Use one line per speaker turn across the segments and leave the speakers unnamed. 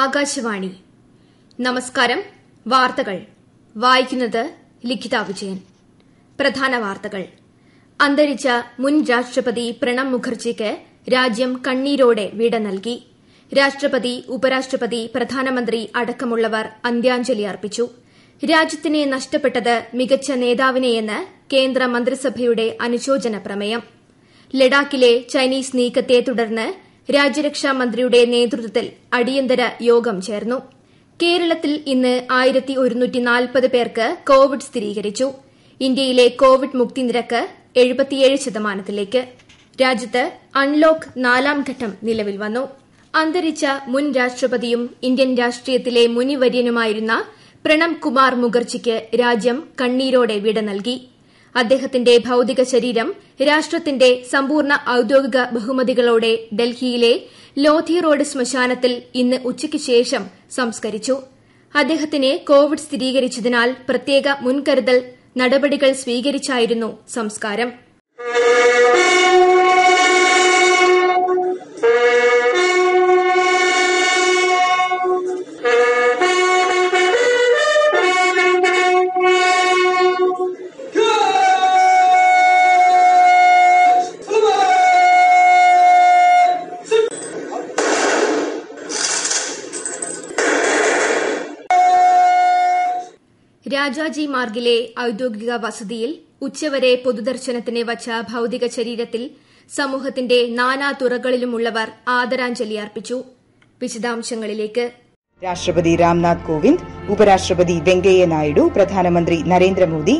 ആകാശവാണി നമസ്കാരം വാർത്തകൾ വായിക്കുന്നത് ലിഖിത വിജയൻ പ്രധാന വാർത്തകൾ അന്തരിച്ച മുൻ രാഷ്ട്രപതി പ്രണബ് മുഖർജിക്ക് രാജ്യം കണ്ണീരോടെ വിട നൽകി രാഷ്ട്രപതി ഉപരാഷ്ട്രപതി പ്രധാനമന്ത്രി അടക്കമുള്ളവർ അന്ത്യാഞ്ജലി അർപ്പിച്ചു രാജ്യത്തിനെ നഷ്ടപ്പെട്ടത് മികച്ച നേതാവിനെയെന്ന് കേന്ദ്ര മന്ത്രിസഭയുടെ അനുശോചന പ്രമേയം ലഡാക്കിലെ ചൈനീസ് നീക്കത്തെ തുടർന്ന് രാജ്യരക്ഷാ മന്ത്രിയുടെ നേതൃത്വത്തിൽ അടിയന്തര യോഗം ചേർന്നു കേരളത്തിൽ ഇന്ന് പേർക്ക് കോവിഡ് സ്ഥിരീകരിച്ചു ഇന്ത്യയിലെ കോവിഡ് മുക്തി നിരക്ക് ശതമാനത്തിലേക്ക് രാജ്യത്ത് അൺലോക്ക് നാലാം ഘട്ടം നിലവിൽ വന്നു അന്തരിച്ച മുൻ രാഷ്ട്രപതിയും ഇന്ത്യൻ രാഷ്ട്രീയത്തിലെ മുനിവര്യനുമായിരുന്ന പ്രണബ് കുമാർ മുഖർജിക്ക് രാജ്യം കണ്ണീരോടെ വിട നൽകി അദ്ദേഹത്തിന്റെ ഭൌതിക ശരീരം രാഷ്ട്രത്തിന്റെ സമ്പൂർണ്ണ ഔദ്യോഗിക ബഹുമതികളോടെ ഡൽഹിയിലെ ലോധി റോഡ് ശ്മശാനത്തിൽ ഇന്ന് ഉച്ചയ്ക്ക് ശേഷം സംസ്കരിച്ചു അദ്ദേഹത്തിന് കോവിഡ് സ്ഥിരീകരിച്ചതിനാൽ പ്രത്യേക മുൻകരുതൽ നടപടികൾ സ്വീകരിച്ചായിരുന്നു സംസ്കാരം രാജാജി മാർഗിലെ ഔദ്യോഗിക വസതിയിൽ ഉച്ചവരെ പൊതുദർശനത്തിന് വച്ച ഭൌതിക ശരീരത്തിൽ സമൂഹത്തിന്റെ തുറകളിലുമുള്ളവർ ആദരാഞ്ജലി അർപ്പിച്ചു
വിശദാംശങ്ങളിലേക്ക് രാഷ്ട്രപതി രാംനാഥ് കോവിന്ദ് ഉപരാഷ്ട്രപതി വെങ്കയ്യ നായിഡു പ്രധാനമന്ത്രി നരേന്ദ്രമോദി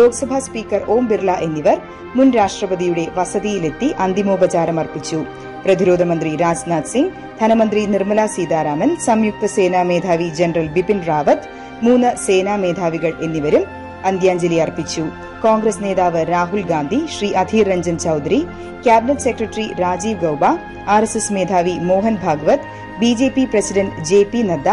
ലോക്സഭാ സ്പീക്കർ ഓം ബിർള എന്നിവർ മുൻ രാഷ്ട്രപതിയുടെ വസതിയിലെത്തി അന്തിമോപചാരം അർപ്പിച്ചു പ്രതിരോധ മന്ത്രി രാജ്നാഥ് സിംഗ് ധനമന്ത്രി നിർമ്മല സീതാരാമൻ സംയുക്ത സേനാ മേധാവി ജനറൽ ബിപിൻ റാവത്ത് മൂന്ന് സേനാ മേധാവികൾ എന്നിവരും അന്ത്യാഞ്ജലി അർപ്പിച്ചു കോൺഗ്രസ് നേതാവ് Rahul Gandhi Shri Adhir Ranjan Chowdhury cabinet secretary Rajiv Gauba R S S മേധാവി മോഹൻ ഭാഗവത് B J P president J P Nadda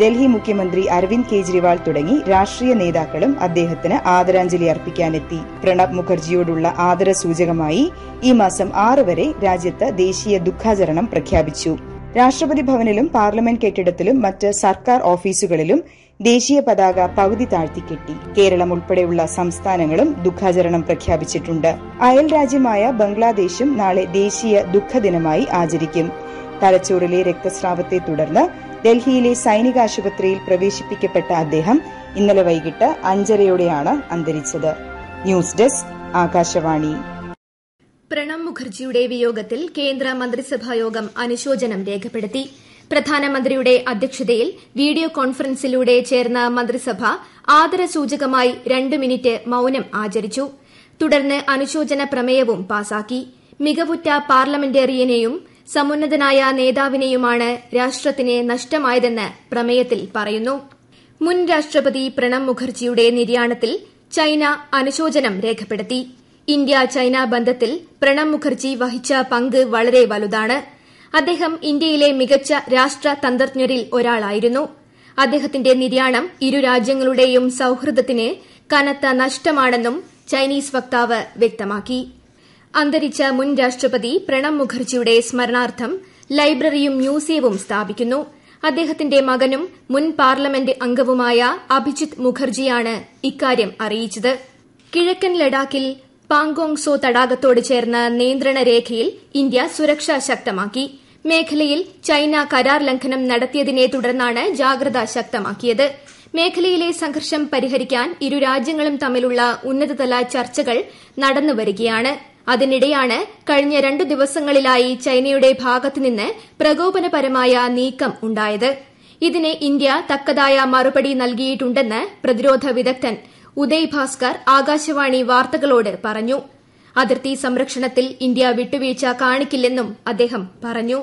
Delhi മുഖ്യമന്ത്രി അരവിന്ദ് കെജ്രിവാൾ തുടങ്ങി രാഷ്ട്രീയ നേതാക്കളും അദ്ദേഹത്തിന് ആദരാഞ്ജലി അർപ്പിക്കാനെത്തി പ്രണബ് മുഖർജിയോടുള്ള ആദര സൂചകമായി ഈ മാസം ആറ് വരെ രാജ്യത്ത് ദേശീയ ദുഃഖാചരണം പ്രഖ്യാപിച്ചു രാഷ്ട്രപതി ഭവനിലും പാർലമെന്റ് കെട്ടിടത്തിലും മറ്റ് സർക്കാർ ഓഫീസുകളിലും ദേശീയ പതാക പകുതി കെട്ടി കേരളം ഉൾപ്പെടെയുള്ള സംസ്ഥാനങ്ങളും ദുഃഖാചരണം പ്രഖ്യാപിച്ചിട്ടുണ്ട് അയൽ രാജ്യമായ ബംഗ്ലാദേശും നാളെ ദേശീയ ദുഃഖദിനമായി ആചരിക്കും തലച്ചോറിലെ രക്തസ്രാവത്തെ തുടർന്ന് ഡൽഹിയിലെ സൈനിക ആശുപത്രിയിൽ പ്രവേശിപ്പിക്കപ്പെട്ട അദ്ദേഹം ഇന്നലെ വൈകിട്ട് അഞ്ചരയോടെയാണ് അന്തരിച്ചത് ന്യൂസ് ഡെസ്ക് ആകാശവാണി
പ്രണബ് മുഖർജിയുടെ വിയോഗത്തിൽ കേന്ദ്ര മന്ത്രിസഭായോഗം അനുശോചനം രേഖപ്പെടുത്തി പ്രധാനമന്ത്രിയുടെ അധ്യക്ഷതയിൽ വീഡിയോ കോൺഫറൻസിലൂടെ ചേർന്ന മന്ത്രിസഭ ആദരസൂചകമായി രണ്ട് മിനിറ്റ് മൌനം ആചരിച്ചു തുടർന്ന് അനുശോചന പ്രമേയവും പാസാക്കി മികവുറ്റ പാർലമെന്റേറിയനെയും സമുന്നതനായ നേതാവിനെയുമാണ് രാഷ്ട്രത്തിന് നഷ്ടമായതെന്ന് പ്രമേയത്തിൽ പറയുന്നു മുൻ രാഷ്ട്രപതി പ്രണബ് മുഖർജിയുടെ നിര്യാണത്തിൽ ചൈന അനുശോചനം രേഖപ്പെടുത്തി ഇന്ത്യ ചൈന ബന്ധത്തിൽ പ്രണബ് മുഖർജി വഹിച്ച പങ്ക് വളരെ വലുതാണ് അദ്ദേഹം ഇന്ത്യയിലെ മികച്ച രാഷ്ട്രതന്ത്രജ്ഞരിൽ ഒരാളായിരുന്നു അദ്ദേഹത്തിന്റെ നിര്യാണം ഇരുരാജ്യങ്ങളുടെയും സൌഹൃദത്തിന് കനത്ത നഷ്ടമാണെന്നും ചൈനീസ് വക്താവ് വ്യക്തമാക്കി അന്തരിച്ച മുൻ രാഷ്ട്രപതി പ്രണബ് മുഖർജിയുടെ സ്മരണാർത്ഥം ലൈബ്രറിയും മ്യൂസിയവും സ്ഥാപിക്കുന്നു അദ്ദേഹത്തിന്റെ മകനും മുൻ പാർലമെന്റ് അംഗവുമായ അഭിജിത് മുഖർജിയാണ് ഇക്കാര്യം അറിയിച്ചത് കിഴക്കൻ ലഡാക്കിൽ പാങ്കോങ് സോ തടാകത്തോട് ചേർന്ന നിയന്ത്രണ രേഖയിൽ ഇന്ത്യ സുരക്ഷ ശക്തമാക്കി മേഖലയിൽ ചൈന കരാർ ലംഘനം നടത്തിയതിനെ തുടർന്നാണ് ജാഗ്രത ശക്തമാക്കിയത് മേഖലയിലെ സംഘർഷം പരിഹരിക്കാൻ ഇരു രാജ്യങ്ങളും തമ്മിലുള്ള ഉന്നതതല ചർച്ചകൾ നടന്നുവരികയാണ് അതിനിടെയാണ് കഴിഞ്ഞ രണ്ടു ദിവസങ്ങളിലായി ചൈനയുടെ ഭാഗത്തുനിന്ന് പ്രകോപനപരമായ നീക്കം ഉണ്ടായത് ഇതിന് ഇന്ത്യ തക്കതായ മറുപടി നൽകിയിട്ടുണ്ടെന്ന് പ്രതിരോധ വിദഗ്ധൻ ഉദയ് ഭാസ്കർ ആകാശവാണി വാർത്തകളോട് പറഞ്ഞു അതിർത്തി സംരക്ഷണത്തിൽ ഇന്ത്യ വിട്ടുവീഴ്ച കാണിക്കില്ലെന്നും അദ്ദേഹം പറഞ്ഞു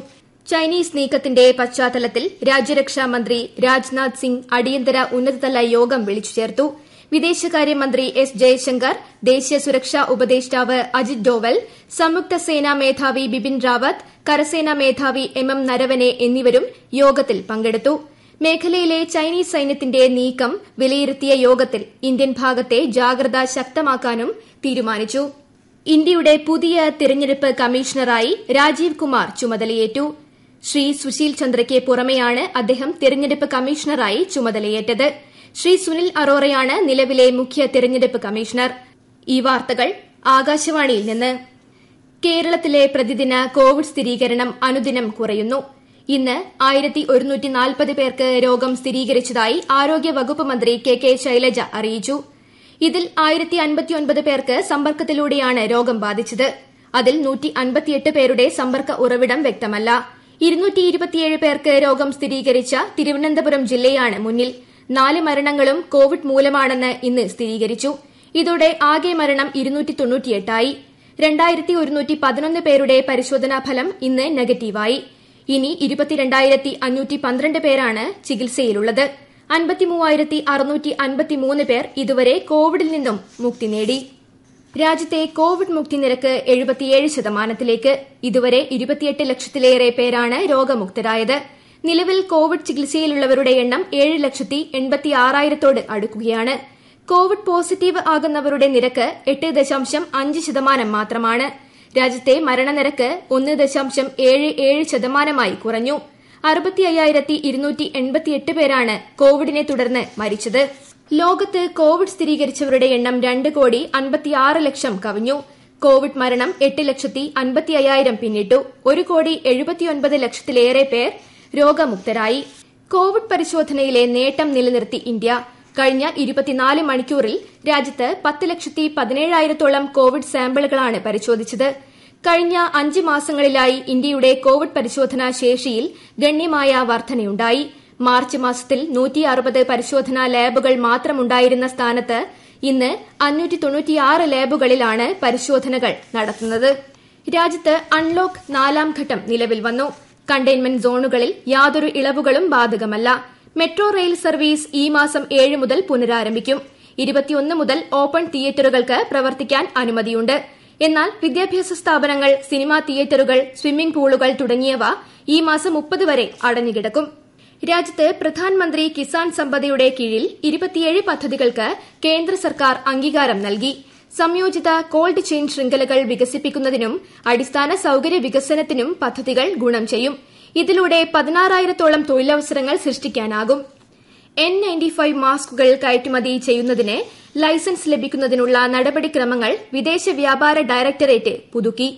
ചൈനീസ് നീക്കത്തിന്റെ പശ്ചാത്തലത്തിൽ രാജ്യരക്ഷാ മന്ത്രി രാജ്നാഥ് സിംഗ് അടിയന്തര ഉന്നതതല യോഗം വിളിച്ചു ചേർത്തു വിദേശകാര്യമന്ത്രി എസ് ജയശങ്കർ ദേശീയ സുരക്ഷാ ഉപദേഷ്ടാവ് അജിത് ഡോവൽ സംയുക്ത സേനാ മേധാവി ബിപിൻ റാവത്ത് കരസേനാ മേധാവി എം എം നരവനെ എന്നിവരും യോഗത്തിൽ പങ്കെടുത്തു മേഖലയിലെ ചൈനീസ് സൈന്യത്തിന്റെ നീക്കം വിലയിരുത്തിയ യോഗത്തിൽ ഇന്ത്യൻ ഭാഗത്തെ ജാഗ്രത ശക്തമാക്കാനും തീരുമാനിച്ചു ഇന്ത്യയുടെ പുതിയ തെരഞ്ഞെടുപ്പ് കമ്മീഷണറായി രാജീവ് കുമാർ ചുമതലയേറ്റു ശ്രീ സുശീൽ ചന്ദ്രയ്ക്ക് പുറമെയാണ് അദ്ദേഹം തെരഞ്ഞെടുപ്പ് കമ്മീഷണറായി ചുമതലയേറ്റത് ശ്രീ സുനിൽ അറോറയാണ് നിലവിലെ മുഖ്യ തെരഞ്ഞെടുപ്പ് കമ്മീഷണർ ഈ വാർത്തകൾ ആകാശവാണിയിൽ നിന്ന് കേരളത്തിലെ പ്രതിദിന കോവിഡ് സ്ഥിരീകരണം അനുദിനം കുറയുന്നു ഇന്ന് പേർക്ക് രോഗം സ്ഥിരീകരിച്ചതായി ആരോഗ്യവകുപ്പ് മന്ത്രി കെ കെ ശൈലജ അറിയിച്ചു ഇതിൽ പേർക്ക് സമ്പർക്കത്തിലൂടെയാണ് രോഗം ബാധിച്ചത് അതിൽ പേരുടെ സമ്പർക്ക ഉറവിടം വ്യക്തമല്ല പേർക്ക് രോഗം സ്ഥിരീകരിച്ച തിരുവനന്തപുരം ജില്ലയാണ് മുന്നിൽ നാല് മരണങ്ങളും കോവിഡ് മൂലമാണെന്ന് ഇന്ന് സ്ഥിരീകരിച്ചു ഇതോടെ ആകെ മരണം ആയി പേരുടെ പരിശോധനാഫലം ഇന്ന് നെഗറ്റീവായി ഇനി പേരാണ് ചികിത്സയിലുള്ളത് പേർ ഇതുവരെ കോവിഡിൽ നിന്നും മുക്തി നേടി രാജ്യത്തെ കോവിഡ് മുക്തി നിരക്ക് ശതമാനത്തിലേക്ക് ഇതുവരെ ലക്ഷത്തിലേറെ പേരാണ് രോഗമുക്തരായത് നിലവിൽ കോവിഡ് ചികിത്സയിലുള്ളവരുടെ എണ്ണം ഏഴ് ലക്ഷത്തി ആറായിരത്തോട് അടുക്കുകയാണ് കോവിഡ് പോസിറ്റീവ് ആകുന്നവരുടെ നിരക്ക് എട്ട് ദശാംശം അഞ്ച് ശതമാനം മാത്രമാണ് രാജ്യത്തെ മരണനിരക്ക് ഒന്ന് ദശാംശം ഏഴ് ഏഴ് ശതമാനമായി കുറഞ്ഞു പേരാണ് കോവിഡിനെ തുടർന്ന് മരിച്ചത് ലോകത്ത് കോവിഡ് സ്ഥിരീകരിച്ചവരുടെ എണ്ണം രണ്ട് കോടി അൻപത്തിയാറ് ലക്ഷം കവിഞ്ഞു കോവിഡ് മരണം എട്ട് ലക്ഷത്തി അൻപത്തി അയ്യായിരം പിന്നിട്ടു ഒരു കോടി എഴുപത്തിയൊൻപത് ലക്ഷത്തിലേറെ പേർ രോഗമുക്തരായി കോവിഡ് പരിശോധനയിലെ നേട്ടം നിലനിർത്തി ഇന്ത്യ കഴിഞ്ഞ ഇരുപത്തിനാല് മണിക്കൂറിൽ രാജ്യത്ത് പത്ത് ലക്ഷത്തി പതിനേഴായിരത്തോളം കോവിഡ് സാമ്പിളുകളാണ് പരിശോധിച്ചത് കഴിഞ്ഞ അഞ്ച് മാസങ്ങളിലായി ഇന്ത്യയുടെ കോവിഡ് പരിശോധനാ ശേഷിയിൽ ഗണ്യമായ വർദ്ധനയുണ്ടായി മാർച്ച് മാസത്തിൽ പരിശോധനാ ലാബുകൾ മാത്രമുണ്ടായിരുന്ന സ്ഥാനത്ത് ഇന്ന് ലാബുകളിലാണ് പരിശോധനകൾ നടത്തുന്നത് രാജ്യത്ത് അൺലോക്ക് നാലാം ഘട്ടം നിലവിൽ വന്നു കണ്ടെയ്ൻമെന്റ് സോണുകളിൽ യാതൊരു ഇളവുകളും ബാധകമല്ല് മെട്രോ റെയിൽ സർവ്വീസ് ഈ മാസം ഏഴ് മുതൽ പുനരാരംഭിക്കും മുതൽ ഓപ്പൺ തിയേറ്ററുകൾക്ക് പ്രവർത്തിക്കാൻ അനുമതിയുണ്ട് എന്നാൽ വിദ്യാഭ്യാസ സ്ഥാപനങ്ങൾ സിനിമാ തിയേറ്ററുകൾ സ്വിമ്മിംഗ് പൂളുകൾ തുടങ്ങിയവ ഈ മാസം വരെ അടഞ്ഞുകിടക്കും രാജ്യത്ത് പ്രധാൻമന്ത്രി കിസാൻ സമ്പദയുടെ കീഴിൽ പദ്ധതികൾക്ക് കേന്ദ്ര സർക്കാർ അംഗീകാരം നൽകി സംയോജിത കോൾഡ് ചെയിൻ ശൃംഖലകൾ വികസിപ്പിക്കുന്നതിനും അടിസ്ഥാന സൌകര്യ വികസനത്തിനും പദ്ധതികൾ ഗുണം ചെയ്യും ഇതിലൂടെ പതിനാറായിരത്തോളം തൊഴിലവസരങ്ങൾ സൃഷ്ടിക്കാനാകും എൻ നയന്റി ഫൈവ് മാസ്കുകൾ കയറ്റുമതി ചെയ്യുന്നതിന് ലൈസൻസ് ലഭിക്കുന്നതിനുള്ള നടപടിക്രമങ്ങൾ വിദേശ വ്യാപാര ഡയറക്ടറേറ്റ് പുതുക്കി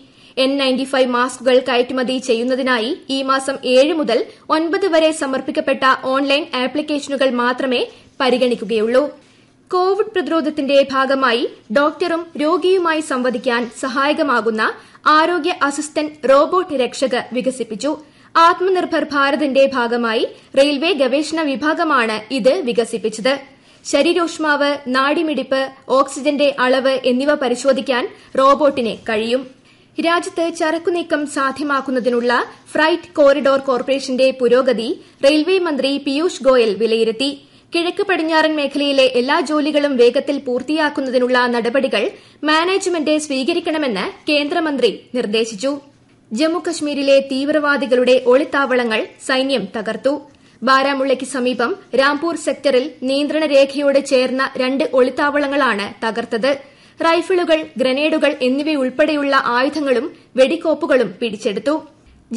എൻ നയന്റി ഫൈവ് മാസ്കുകൾ കയറ്റുമതി ചെയ്യുന്നതിനായി ഈ മാസം ഏഴ് മുതൽ ഒൻപത് വരെ സമർപ്പിക്കപ്പെട്ട ഓൺലൈൻ ആപ്ലിക്കേഷനുകൾ മാത്രമേ പരിഗണിക്കുകയുള്ളൂ കോവിഡ് പ്രതിരോധത്തിന്റെ ഭാഗമായി ഡോക്ടറും രോഗിയുമായി സംവദിക്കാൻ സഹായകമാകുന്ന ആരോഗ്യ അസിസ്റ്റന്റ് റോബോട്ട് രക്ഷക് വികസിപ്പിച്ചു ആത്മനിർഭർ ഭാരതിന്റെ ഭാഗമായി റെയിൽവേ ഗവേഷണ വിഭാഗമാണ് ഇത് വികസിപ്പിച്ചത് ശരീരോഷ്മാവ് നാഡിമിടിപ്പ് ഓക്സിജന്റെ അളവ് എന്നിവ പരിശോധിക്കാൻ റോബോട്ടിന് കഴിയും രാജ്യത്ത് ചരക്കുനീക്കം സാധ്യമാക്കുന്നതിനുള്ള ഫ്രൈറ്റ് കോറിഡോർ കോർപ്പറേഷന്റെ പുരോഗതി റെയിൽവേ മന്ത്രി പീയൂഷ് ഗോയൽ വിലയിരുത്തി കിഴക്ക് പടിഞ്ഞാറൻ മേഖലയിലെ എല്ലാ ജോലികളും വേഗത്തിൽ പൂർത്തിയാക്കുന്നതിനുള്ള നടപടികൾ മാനേജ്മെന്റ് സ്വീകരിക്കണമെന്ന് കേന്ദ്രമന്ത്രി നിർദ്ദേശിച്ചു ജമ്മുകശ്മീരിലെ തീവ്രവാദികളുടെ ഒളിത്താവളങ്ങൾ സൈന്യം തകർത്തു ബാരാമുള്ളയ്ക്ക് സമീപം രാംപൂർ സെക്ടറിൽ നിയന്ത്രണ രേഖയോട് ചേർന്ന രണ്ട് ഒളിത്താവളങ്ങളാണ് തകർത്തത് റൈഫിളുകൾ ഗ്രനേഡുകൾ എന്നിവയുൾപ്പെടെയുള്ള ആയുധങ്ങളും വെടിക്കോപ്പുകളും പിടിച്ചെടുത്തു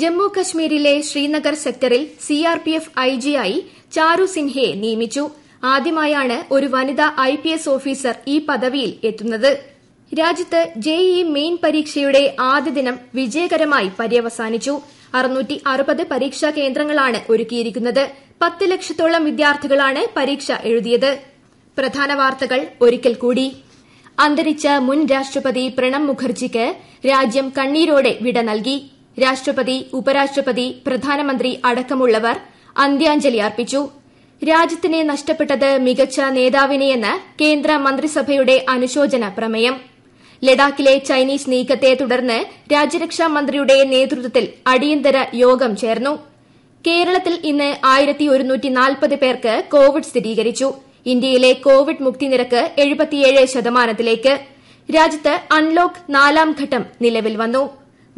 ജമ്മു കശ്മീരിലെ ശ്രീനഗർ സെക്ടറിൽ സിആർപിഎഫ് ആയി ചാരു സിൻഹയെ നിയമിച്ചു ആദ്യമായാണ് ഒരു വനിതാ ഐപിഎസ് ഓഫീസർ ഈ പദവിയിൽ എത്തുന്നത്ത് രാജ്യത്ത് ജെഇഇ മെയിൻ പരീക്ഷയുടെ ആദ്യ ദിനം വിജയകരമായി പര്യവസാനിച്ചു പരീക്ഷാ കേന്ദ്രങ്ങളാണ് ഒരുക്കിയിരിക്കുന്നത് പത്ത് ലക്ഷത്തോളം വിദ്യാർത്ഥികളാണ് പരീക്ഷ എഴുതിയത് പ്രധാന വാർത്തകൾ ഒരിക്കൽ കൂടി അന്തരിച്ച മുൻ രാഷ്ട്രപതി പ്രണബ് മുഖർജിക്ക് രാജ്യം കണ്ണീരോടെ വിട നൽകി രാഷ്ട്രപതി ഉപരാഷ്ട്രപതി പ്രധാനമന്ത്രി അടക്കമുള്ളവർ അന്ത്യാഞ്ജലി അർപ്പിച്ചു രാജ്യത്തിനെ നഷ്ടപ്പെട്ടത് മികച്ച നേതാവിനെയെന്ന് കേന്ദ്ര മന്ത്രിസഭയുടെ അനുശോചന പ്രമേയം ലഡാക്കിലെ ചൈനീസ് നീക്കത്തെ തുടർന്ന് രാജ്യരക്ഷാ മന്ത്രിയുടെ നേതൃത്വത്തിൽ അടിയന്തര യോഗം ചേർന്നു കേരളത്തിൽ ഇന്ന് പേർക്ക് കോവിഡ് സ്ഥിരീകരിച്ചു ഇന്ത്യയിലെ കോവിഡ് മുക്തി നിരക്ക് ശതമാനത്തിലേക്ക് രാജ്യത്ത് അൺലോക്ക് നാലാം ഘട്ടം നിലവിൽ വന്നു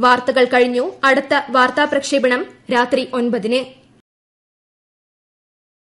വാർത്തകൾ കഴിഞ്ഞു അടുത്ത വാർത്താ പ്രക്ഷേപണം രാത്രി ഒൻപതിന്